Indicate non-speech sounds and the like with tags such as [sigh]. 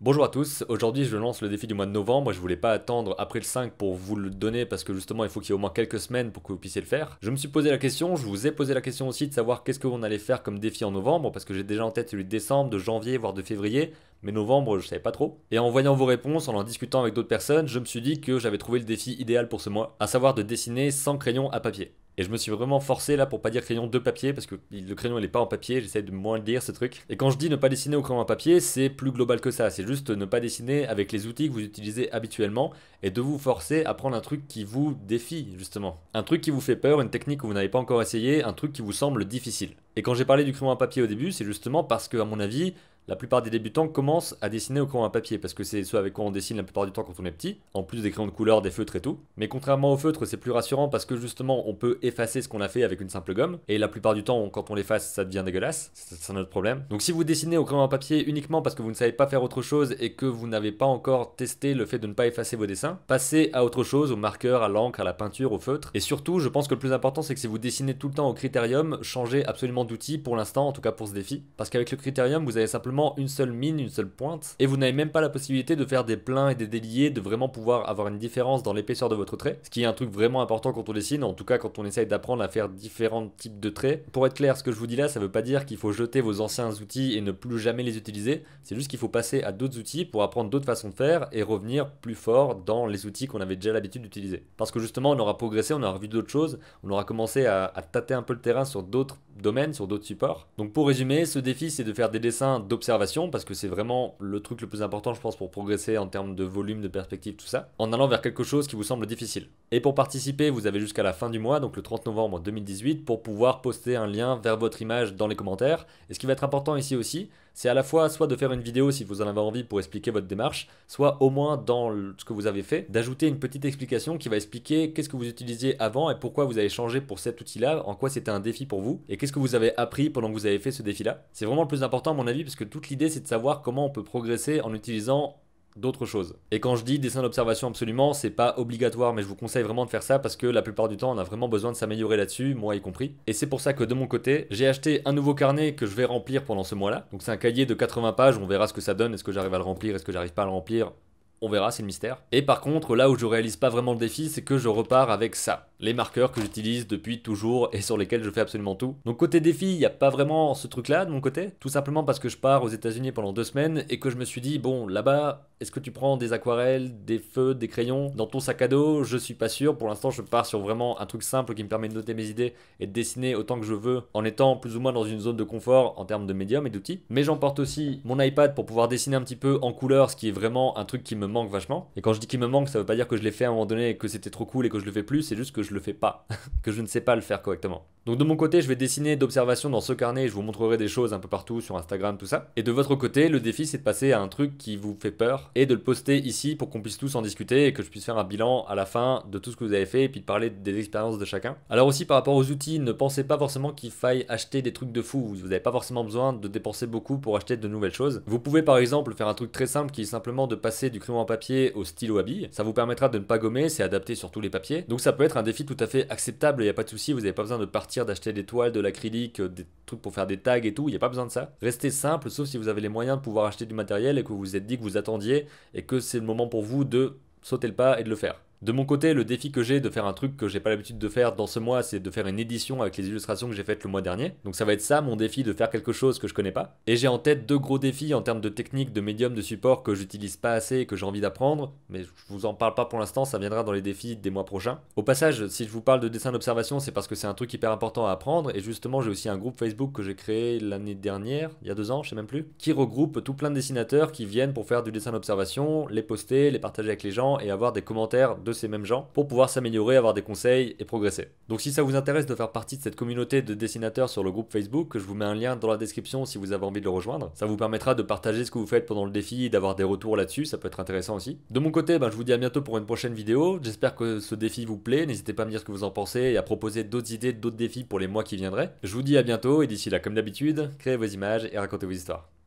Bonjour à tous, aujourd'hui je lance le défi du mois de novembre, et je voulais pas attendre après le 5 pour vous le donner parce que justement il faut qu'il y ait au moins quelques semaines pour que vous puissiez le faire. Je me suis posé la question, je vous ai posé la question aussi de savoir qu'est-ce que vous allait faire comme défi en novembre parce que j'ai déjà en tête celui de décembre, de janvier, voire de février, mais novembre je savais pas trop. Et en voyant vos réponses, en en discutant avec d'autres personnes, je me suis dit que j'avais trouvé le défi idéal pour ce mois, à savoir de dessiner sans crayon à papier. Et je me suis vraiment forcé là pour pas dire crayon de papier parce que le crayon il est pas en papier, j'essaie de moins lire ce truc. Et quand je dis ne pas dessiner au crayon à papier, c'est plus global que ça, c'est juste ne pas dessiner avec les outils que vous utilisez habituellement et de vous forcer à prendre un truc qui vous défie justement. Un truc qui vous fait peur, une technique que vous n'avez pas encore essayé, un truc qui vous semble difficile. Et quand j'ai parlé du crayon à papier au début, c'est justement parce que à mon avis, la plupart des débutants commencent à dessiner au crayon à papier parce que c'est ce avec quoi on dessine la plupart du temps quand on est petit, en plus des crayons de couleur, des feutres et tout. Mais contrairement au feutre, c'est plus rassurant parce que justement on peut effacer ce qu'on a fait avec une simple gomme et la plupart du temps quand on l'efface ça devient dégueulasse, c'est un autre problème. Donc si vous dessinez au crayon à papier uniquement parce que vous ne savez pas faire autre chose et que vous n'avez pas encore testé le fait de ne pas effacer vos dessins, passez à autre chose, au marqueur, à l'encre, à la peinture, au feutre. Et surtout, je pense que le plus important c'est que si vous dessinez tout le temps au critérium, changez absolument d'outil pour l'instant, en tout cas pour ce défi, parce qu'avec le critérium vous avez simplement une seule mine, une seule pointe, et vous n'avez même pas la possibilité de faire des pleins et des déliés, de vraiment pouvoir avoir une différence dans l'épaisseur de votre trait, ce qui est un truc vraiment important quand on dessine, en tout cas quand on essaye d'apprendre à faire différents types de traits. Pour être clair, ce que je vous dis là, ça veut pas dire qu'il faut jeter vos anciens outils et ne plus jamais les utiliser, c'est juste qu'il faut passer à d'autres outils pour apprendre d'autres façons de faire et revenir plus fort dans les outils qu'on avait déjà l'habitude d'utiliser. Parce que justement, on aura progressé, on aura vu d'autres choses, on aura commencé à, à tâter un peu le terrain sur d'autres domaines, sur d'autres supports. Donc pour résumer, ce défi c'est de faire des dessins d'observation parce que c'est vraiment le truc le plus important, je pense, pour progresser en termes de volume, de perspective, tout ça, en allant vers quelque chose qui vous semble difficile. Et pour participer, vous avez jusqu'à la fin du mois, donc le 30 novembre 2018, pour pouvoir poster un lien vers votre image dans les commentaires. Et ce qui va être important ici aussi, c'est à la fois soit de faire une vidéo si vous en avez envie pour expliquer votre démarche, soit au moins dans ce que vous avez fait, d'ajouter une petite explication qui va expliquer qu'est-ce que vous utilisiez avant et pourquoi vous avez changé pour cet outil-là, en quoi c'était un défi pour vous et qu'est-ce que vous avez appris pendant que vous avez fait ce défi-là. C'est vraiment le plus important à mon avis parce que toute l'idée c'est de savoir comment on peut progresser en utilisant d'autres choses. Et quand je dis dessin d'observation absolument, c'est pas obligatoire, mais je vous conseille vraiment de faire ça parce que la plupart du temps, on a vraiment besoin de s'améliorer là-dessus, moi y compris. Et c'est pour ça que de mon côté, j'ai acheté un nouveau carnet que je vais remplir pendant ce mois-là. Donc c'est un cahier de 80 pages, on verra ce que ça donne, est-ce que j'arrive à le remplir, est-ce que j'arrive pas à le remplir. On verra, c'est le mystère. Et par contre, là où je réalise pas vraiment le défi, c'est que je repars avec ça les marqueurs que j'utilise depuis toujours et sur lesquels je fais absolument tout. Donc côté défi, il n'y a pas vraiment ce truc-là de mon côté, tout simplement parce que je pars aux États-Unis pendant deux semaines et que je me suis dit, bon, là-bas, est-ce que tu prends des aquarelles, des feux, des crayons dans ton sac à dos Je ne suis pas sûr. Pour l'instant, je pars sur vraiment un truc simple qui me permet de noter mes idées et de dessiner autant que je veux en étant plus ou moins dans une zone de confort en termes de médium et d'outils. Mais j'emporte aussi mon iPad pour pouvoir dessiner un petit peu en couleur, ce qui est vraiment un truc qui me manque vachement. Et quand je dis qu'il me manque, ça veut pas dire que je l'ai fait à un moment donné et que c'était trop cool et que je le fais plus, c'est juste que je le fais pas, [laughs] que je ne sais pas le faire correctement. Donc de mon côté, je vais dessiner d'observations dans ce carnet et je vous montrerai des choses un peu partout sur Instagram, tout ça. Et de votre côté, le défi c'est de passer à un truc qui vous fait peur et de le poster ici pour qu'on puisse tous en discuter et que je puisse faire un bilan à la fin de tout ce que vous avez fait et puis de parler des expériences de chacun. Alors aussi par rapport aux outils, ne pensez pas forcément qu'il faille acheter des trucs de fou. Vous n'avez pas forcément besoin de dépenser beaucoup pour acheter de nouvelles choses. Vous pouvez par exemple faire un truc très simple qui est simplement de passer du crayon à papier au stylo à billes. Ça vous permettra de ne pas gommer, c'est adapté sur tous les papiers. Donc ça peut être un défi tout à fait acceptable, il n'y a pas de souci, vous n'avez pas besoin de partir d'acheter des toiles, de l'acrylique, euh, des trucs pour faire des tags et tout, il n'y a pas besoin de ça. Restez simple, sauf si vous avez les moyens de pouvoir acheter du matériel et que vous vous êtes dit que vous attendiez et que c'est le moment pour vous de sauter le pas et de le faire. De mon côté, le défi que j'ai de faire un truc que j'ai pas l'habitude de faire dans ce mois, c'est de faire une édition avec les illustrations que j'ai faites le mois dernier. Donc ça va être ça mon défi de faire quelque chose que je connais pas. Et j'ai en tête deux gros défis en termes de technique, de médium, de support que j'utilise pas assez et que j'ai envie d'apprendre. Mais je vous en parle pas pour l'instant, ça viendra dans les défis des mois prochains. Au passage, si je vous parle de dessin d'observation, c'est parce que c'est un truc hyper important à apprendre. Et justement, j'ai aussi un groupe Facebook que j'ai créé l'année dernière, il y a deux ans, je sais même plus, qui regroupe tout plein de dessinateurs qui viennent pour faire du dessin d'observation, les poster, les partager avec les gens et avoir des commentaires de ces mêmes gens pour pouvoir s'améliorer, avoir des conseils et progresser. Donc si ça vous intéresse de faire partie de cette communauté de dessinateurs sur le groupe Facebook, je vous mets un lien dans la description si vous avez envie de le rejoindre. Ça vous permettra de partager ce que vous faites pendant le défi et d'avoir des retours là-dessus, ça peut être intéressant aussi. De mon côté, ben, je vous dis à bientôt pour une prochaine vidéo. J'espère que ce défi vous plaît. N'hésitez pas à me dire ce que vous en pensez et à proposer d'autres idées, d'autres défis pour les mois qui viendraient. Je vous dis à bientôt et d'ici là, comme d'habitude, créez vos images et racontez vos histoires.